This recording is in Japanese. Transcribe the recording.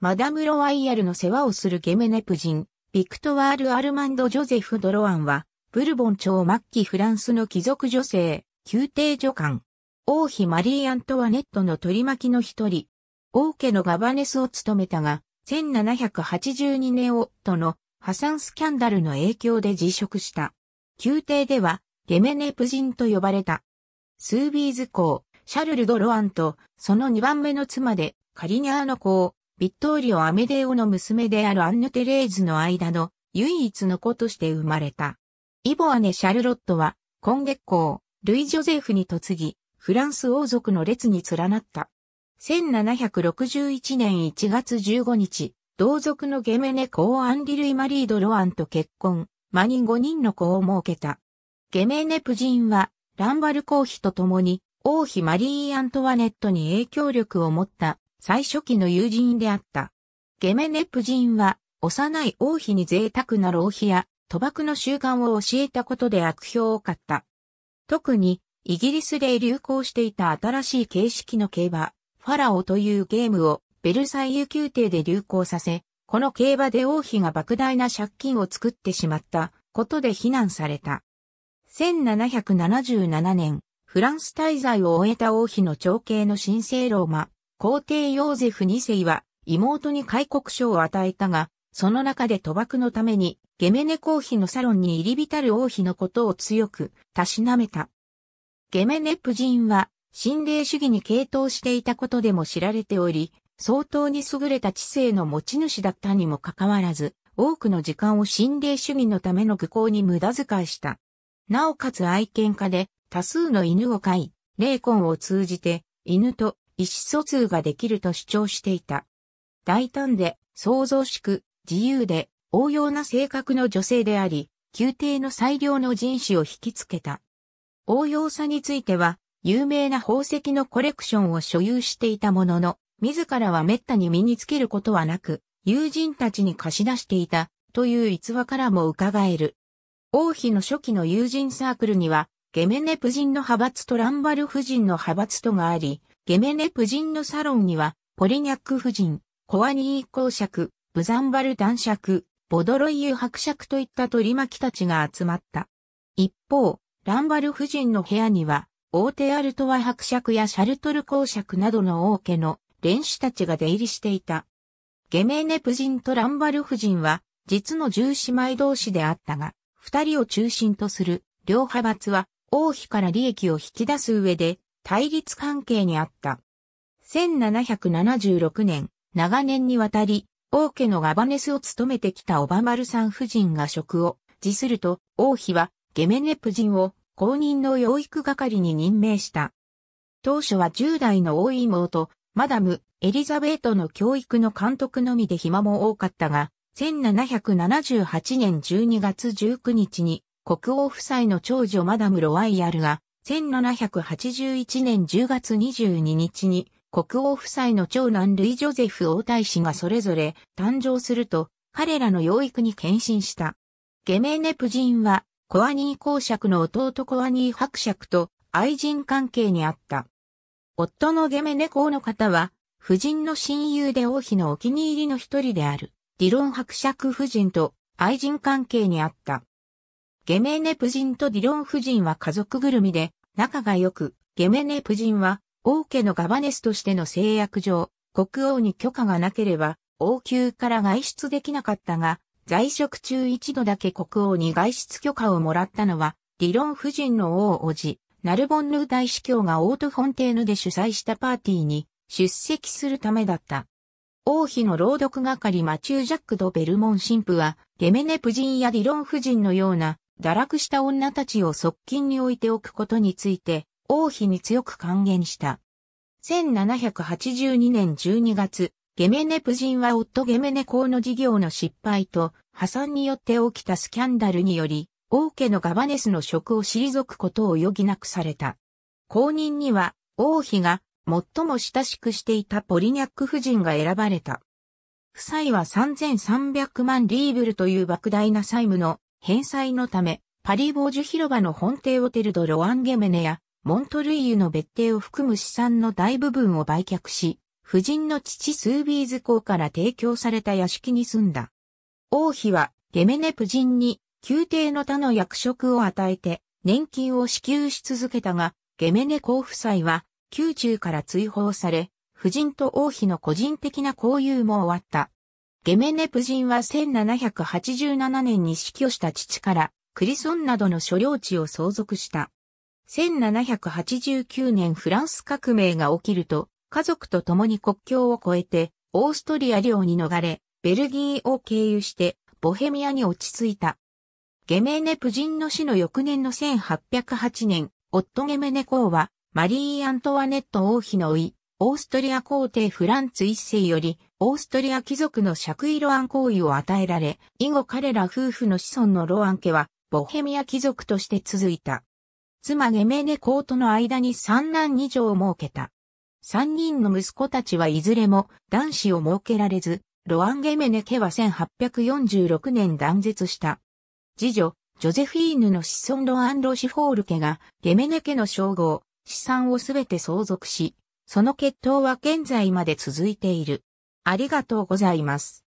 マダム・ロワイヤルの世話をするゲメネプ人、ビクトワール・アルマンド・ジョゼフ・ドロアンは、ブルボン朝末期フランスの貴族女性、宮廷女官、王妃マリー・アントワネットの取り巻きの一人、王家のガバネスを務めたが、1782年夫の破産スキャンダルの影響で辞職した。宮廷では、ゲメネプ人と呼ばれた。スービーズ公、シャルル・ドロアンと、その2番目の妻で、カリニャーノ公、ビットーリオ・アメデオの娘であるアンヌ・テレーズの間の唯一の子として生まれた。イボアネ・シャルロットは、今月光、ルイ・ジョゼフに嫁ぎ、フランス王族の列に連なった。1761年1月15日、同族のゲメネ公アンリルイ・マリード・ロアンと結婚、間に5人の子を設けた。ゲメネプ人は、ランバル公妃と共に、王妃マリー・アントワネットに影響力を持った最初期の友人であった。ゲメネプ人は、幼い王妃に贅沢な浪費や、賭博の習慣を教えたことで悪評を買った。特に、イギリスで流行していた新しい形式の競馬、ファラオというゲームをベルサイユ宮廷で流行させ、この競馬で王妃が莫大な借金を作ってしまったことで非難された。1777年、フランス滞在を終えた王妃の長兄の神聖ローマ、皇帝ヨーゼフ2世は妹に開国書を与えたが、その中で賭博のためにゲメネ公妃のサロンに入り浸る王妃のことを強くたしなめた。ゲメネ夫人は神霊主義に傾倒していたことでも知られており、相当に優れた知性の持ち主だったにもかかわらず、多くの時間を心霊主義のための愚行に無駄遣いした。なおかつ愛犬家で多数の犬を飼い、霊魂を通じて犬と意思疎通ができると主張していた。大胆で、創造しく、自由で、応用な性格の女性であり、宮廷の最良の人種を引きつけた。応用さについては、有名な宝石のコレクションを所有していたものの、自らは滅多に身につけることはなく、友人たちに貸し出していた、という逸話からも伺える。王妃の初期の友人サークルには、ゲメネプ人の派閥とランバル夫人の派閥とがあり、ゲメネ夫人のサロンには、ポリニャック夫人、コアニー公爵、ブザンバル男爵、ボドロイユ伯爵といった取り巻きたちが集まった。一方、ランバル夫人の部屋には、大手アルトワ伯爵やシャルトル公爵などの王家の連氏たちが出入りしていた。ゲメネ夫人とランバル夫人は、実の十姉妹同士であったが、二人を中心とする両派閥は、王妃から利益を引き出す上で、対立関係にあった。1776年、長年にわたり、王家のガバネスを務めてきたオバマルさん夫人が職を辞すると、王妃はゲメネプ人を公認の養育係に任命した。当初は10代の王妹、マダム、エリザベートの教育の監督のみで暇も多かったが、1778年12月19日に国王夫妻の長女マダムロワイヤルが1781年10月22日に国王夫妻の長男ルイ・ジョゼフ王太子がそれぞれ誕生すると彼らの養育に献身した。ゲメーネプ人はコアニー公爵の弟コアニー伯爵と愛人関係にあった。夫のゲメネ公の方は夫人の親友で王妃のお気に入りの一人であるディロン伯爵夫人と愛人関係にあった。ゲメネ夫人とディロン夫人は家族ぐるみで、仲が良く、ゲメネ夫人は、王家のガバネスとしての制約上、国王に許可がなければ、王宮から外出できなかったが、在職中一度だけ国王に外出許可をもらったのは、ディロン夫人の王王子、ナルボンヌ大司教がオートフォンテーヌで主催したパーティーに出席するためだった。王妃の朗読係マチュー・ジャック・ド・ベルモン神父は、ゲメネ夫人やディロン夫人のような堕落した女たちを側近に置いておくことについて、王妃に強く還元した。1782年12月、ゲメネ夫人は夫ゲメネ公の事業の失敗と破産によって起きたスキャンダルにより、王家のガバネスの職を退くことを余儀なくされた。後任には、王妃が最も親しくしていたポリニャック夫人が選ばれた。夫妻は3300万リーブルという莫大な債務の返済のため、パリボージュ広場の本邸オテルド・ロアンゲメネや、モントルイユの別邸を含む資産の大部分を売却し、夫人の父スービーズ公から提供された屋敷に住んだ。王妃は、ゲメネ夫人に、宮廷の他の役職を与えて、年金を支給し続けたが、ゲメネ公夫妻は、宮中から追放され、夫人と王妃の個人的な交友も終わった。ゲメネプ人は1787年に死去した父からクリソンなどの所領地を相続した。1789年フランス革命が起きると、家族と共に国境を越えて、オーストリア領に逃れ、ベルギーを経由して、ボヘミアに落ち着いた。ゲメネプ人の死の翌年の1808年、夫ゲメネ公は、マリー・アントワネット王妃の甥、オーストリア皇帝フランツ一世より、オーストリア貴族のシャクイロアン行為を与えられ、以後彼ら夫婦の子孫のロアン家は、ボヘミア貴族として続いた。妻ゲメネ公との間に三男二女を設けた。三人の息子たちはいずれも男子を設けられず、ロアンゲメネ家は1846年断絶した。次女、ジョゼフィーヌの子孫ロアンロシフォール家がゲメネ家の称号、資産をすべて相続し、その決闘は現在まで続いている。ありがとうございます。